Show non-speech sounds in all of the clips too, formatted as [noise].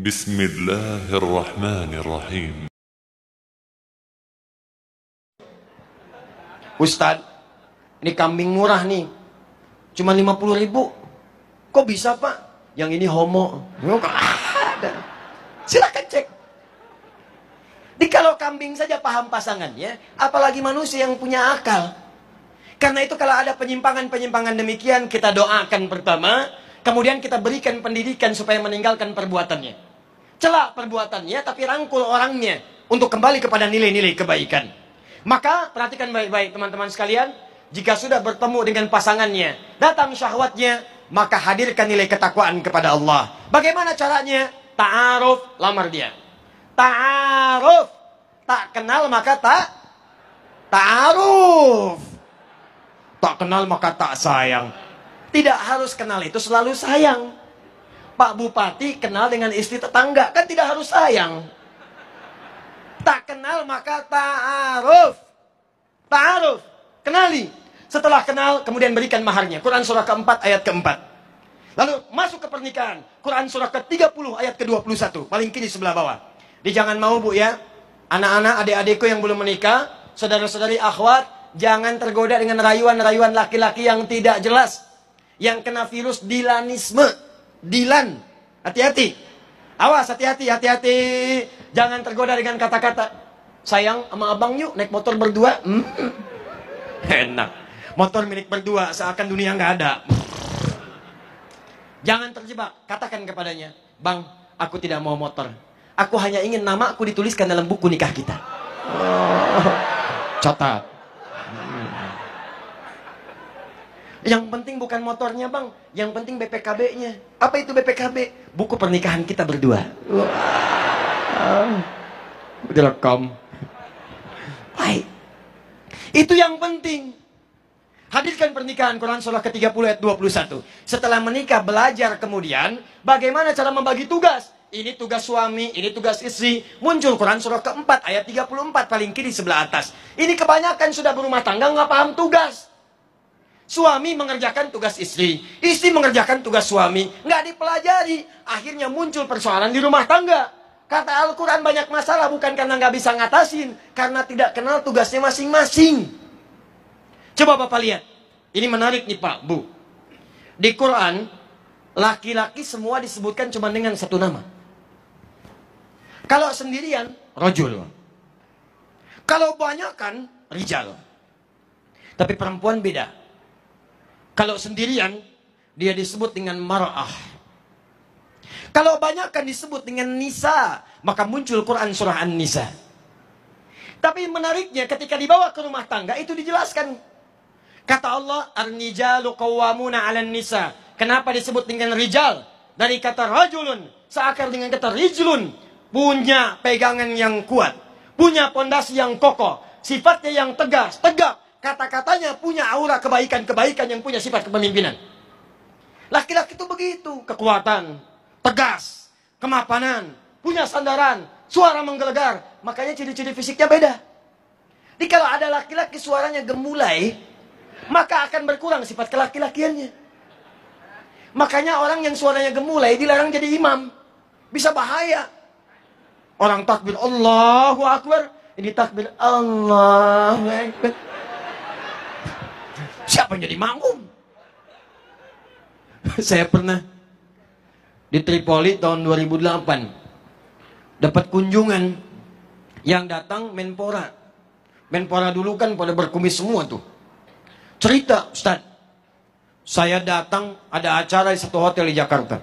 بسم الله الرحمن الرحيم Ustad, ini kambing murah nih. Cuma 50 ribu. Kok bisa pak? Yang ini homo. Silahkan cek. Di kalau kambing saja paham pasangannya, apalagi manusia yang punya akal. Karena itu kalau ada penyimpangan-penyimpangan demikian, kita doakan pertama, kemudian kita berikan pendidikan supaya meninggalkan perbuatannya. Celak perbuatannya tapi rangkul orangnya untuk kembali kepada nilai-nilai kebaikan. Maka perhatikan baik-baik teman-teman sekalian, jika sudah bertemu dengan pasangannya, datang syahwatnya, maka hadirkan nilai ketakwaan kepada Allah. Bagaimana caranya? Ta'aruf, lamar dia. Ta'aruf. Tak kenal maka tak ta'aruf. Tak kenal maka tak sayang. Tidak harus kenal itu selalu sayang. Pak Bupati kenal dengan istri tetangga kan tidak harus sayang. Tak kenal maka ta'aruf. Ta'aruf, kenali. Setelah kenal kemudian berikan maharnya. Quran surah keempat ayat keempat. Lalu masuk ke pernikahan. Quran surah ke-30 ayat ke-21. Paling kiri sebelah bawah. di jangan mau bu ya. Anak-anak adik-adikku yang belum menikah. Saudara-saudari akhwat. Jangan tergoda dengan rayuan-rayuan laki-laki yang tidak jelas. Yang kena virus dilanisme Dilan. Hati-hati. Awas, hati-hati, hati-hati. Jangan tergoda dengan kata-kata. Sayang sama abang yuk, naik motor berdua. Hmm. [laughs] Enak. Motor milik berdua, seakan dunia nggak ada. Jangan terjebak. Katakan kepadanya, Bang, aku tidak mau motor. Aku hanya ingin nama aku dituliskan dalam buku nikah kita. Oh. [laughs] Catat. Yang penting bukan motornya bang, yang penting BPKB-nya. Apa itu BPKB? Buku pernikahan kita berdua. Wow. Oh. Ah. Direkam. Baik. Itu yang penting. Hadirkan pernikahan Quran surah ke-30 ayat 21. Setelah menikah belajar kemudian bagaimana cara membagi tugas. Ini tugas suami, ini tugas istri. Muncul Quran surah ke-4 ayat 34 paling kiri sebelah atas. Ini kebanyakan sudah berumah tangga nggak paham tugas. Suami mengerjakan tugas istri, istri mengerjakan tugas suami, nggak dipelajari. Akhirnya muncul persoalan di rumah tangga. Kata Al-Quran banyak masalah bukan karena nggak bisa ngatasin, karena tidak kenal tugasnya masing-masing. Coba Bapak lihat, ini menarik nih Pak, Bu. Di Quran, laki-laki semua disebutkan cuma dengan satu nama. Kalau sendirian, rojul. Kalau banyak kan, rijal. Tapi perempuan beda. Kalau sendirian, dia disebut dengan mar'ah. Kalau banyakkan disebut dengan nisa, maka muncul Quran surah An-Nisa. Tapi menariknya ketika dibawa ke rumah tangga itu dijelaskan. Kata Allah, "Ar-rijalu qawwamuna 'alan nisa." Kenapa disebut dengan rijal? Dari kata rajulun, seakar dengan kata rijlun, punya pegangan yang kuat, punya pondasi yang kokoh, sifatnya yang tegas, tegak, Kata-katanya punya aura kebaikan-kebaikan yang punya sifat kepemimpinan. Laki-laki itu begitu. Kekuatan, tegas, kemapanan, punya sandaran, suara menggelegar. Makanya ciri-ciri fisiknya beda. Jadi kalau ada laki-laki suaranya gemulai, maka akan berkurang sifat kelaki-lakiannya. Makanya orang yang suaranya gemulai dilarang jadi imam. Bisa bahaya. Orang takbir Allahu Akbar, ini takbir Allahu Akbar siapa yang jadi makmum? [laughs] Saya pernah di Tripoli tahun 2008 dapat kunjungan yang datang Menpora. Menpora dulu kan pada berkumis semua tuh. Cerita Ustaz, saya datang ada acara di satu hotel di Jakarta.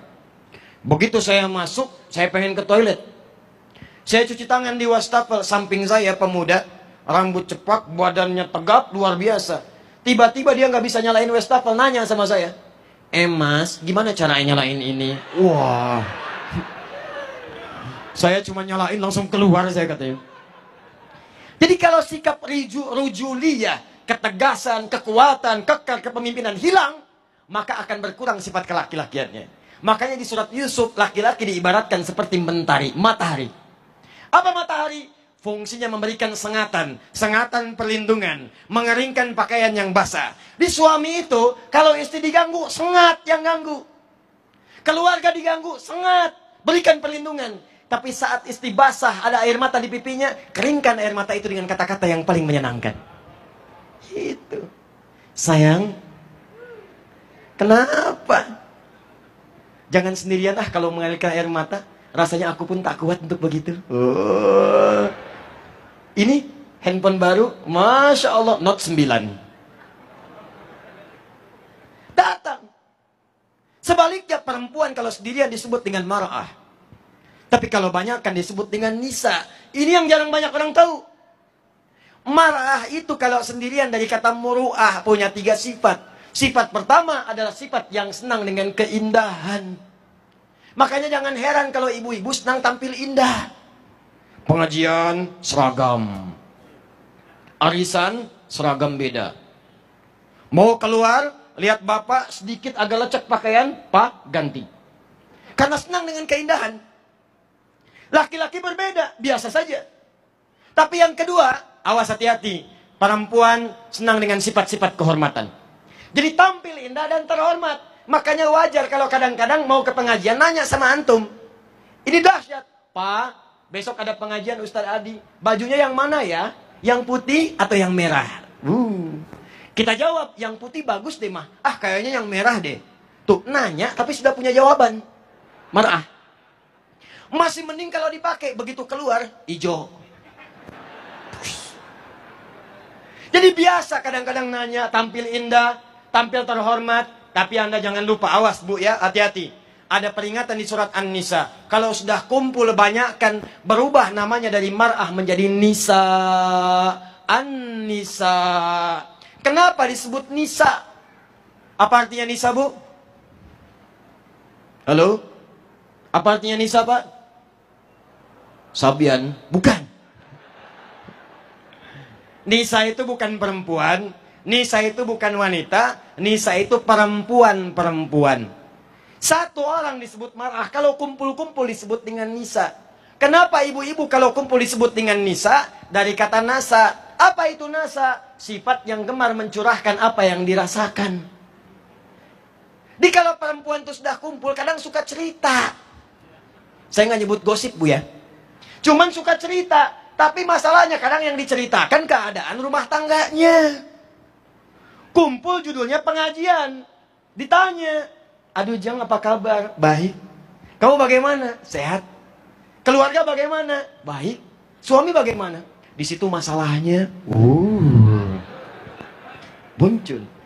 Begitu saya masuk, saya pengen ke toilet. Saya cuci tangan di wastafel, samping saya pemuda, rambut cepak, badannya tegap, luar biasa Tiba-tiba dia nggak bisa nyalain wastafel, nanya sama saya. Eh gimana cara nyalain ini? Wah. Saya cuma nyalain langsung keluar saya katanya. Jadi kalau sikap ruju, rujulia, ketegasan, kekuatan, kekal kepemimpinan hilang, maka akan berkurang sifat kelaki-lakiannya. Makanya di surat Yusuf, laki-laki diibaratkan seperti mentari, matahari. Apa matahari? fungsinya memberikan sengatan, sengatan perlindungan, mengeringkan pakaian yang basah. Di suami itu, kalau istri diganggu, sengat yang ganggu. Keluarga diganggu, sengat, berikan perlindungan. Tapi saat istri basah, ada air mata di pipinya, keringkan air mata itu dengan kata-kata yang paling menyenangkan. Itu. Sayang, kenapa? Jangan sendirian ah kalau mengalirkan air mata. Rasanya aku pun tak kuat untuk begitu. Oh. Ini handphone baru, Masya Allah, Note 9. Datang. Sebaliknya perempuan kalau sendirian disebut dengan marah. Tapi kalau banyak kan disebut dengan nisa. Ini yang jarang banyak orang tahu. Marah itu kalau sendirian dari kata muruah punya tiga sifat. Sifat pertama adalah sifat yang senang dengan keindahan. Makanya jangan heran kalau ibu-ibu senang tampil indah pengajian seragam arisan seragam beda mau keluar lihat bapak sedikit agak lecek pakaian pak ganti karena senang dengan keindahan laki-laki berbeda biasa saja tapi yang kedua awas hati-hati perempuan senang dengan sifat-sifat kehormatan jadi tampil indah dan terhormat makanya wajar kalau kadang-kadang mau ke pengajian nanya sama antum ini dahsyat pak Besok ada pengajian Ustadz Adi. Bajunya yang mana ya? Yang putih atau yang merah? Uh. Kita jawab, yang putih bagus deh mah. Ah, kayaknya yang merah deh. Tuh, nanya tapi sudah punya jawaban. Marah. Masih mending kalau dipakai. Begitu keluar, hijau. Jadi biasa kadang-kadang nanya, tampil indah, tampil terhormat. Tapi Anda jangan lupa, awas bu ya, hati-hati ada peringatan di surat An-Nisa. Kalau sudah kumpul banyak kan berubah namanya dari mar'ah menjadi nisa. An-Nisa. Kenapa disebut nisa? Apa artinya nisa, Bu? Halo? Apa artinya nisa, Pak? Sabian. Bukan. Nisa itu bukan perempuan. Nisa itu bukan wanita. Nisa itu perempuan-perempuan. Satu orang disebut marah, kalau kumpul-kumpul disebut dengan nisa. Kenapa ibu-ibu kalau kumpul disebut dengan nisa? Dari kata nasa. Apa itu nasa? Sifat yang gemar mencurahkan apa yang dirasakan. Di kalau perempuan itu sudah kumpul, kadang suka cerita. Saya nggak nyebut gosip, Bu ya. Cuman suka cerita. Tapi masalahnya kadang yang diceritakan keadaan rumah tangganya. Kumpul judulnya pengajian. Ditanya, Aduh Jang apa kabar? Baik. Kamu bagaimana? Sehat. Keluarga bagaimana? Baik. Suami bagaimana? Di situ masalahnya. Uh. Buncul.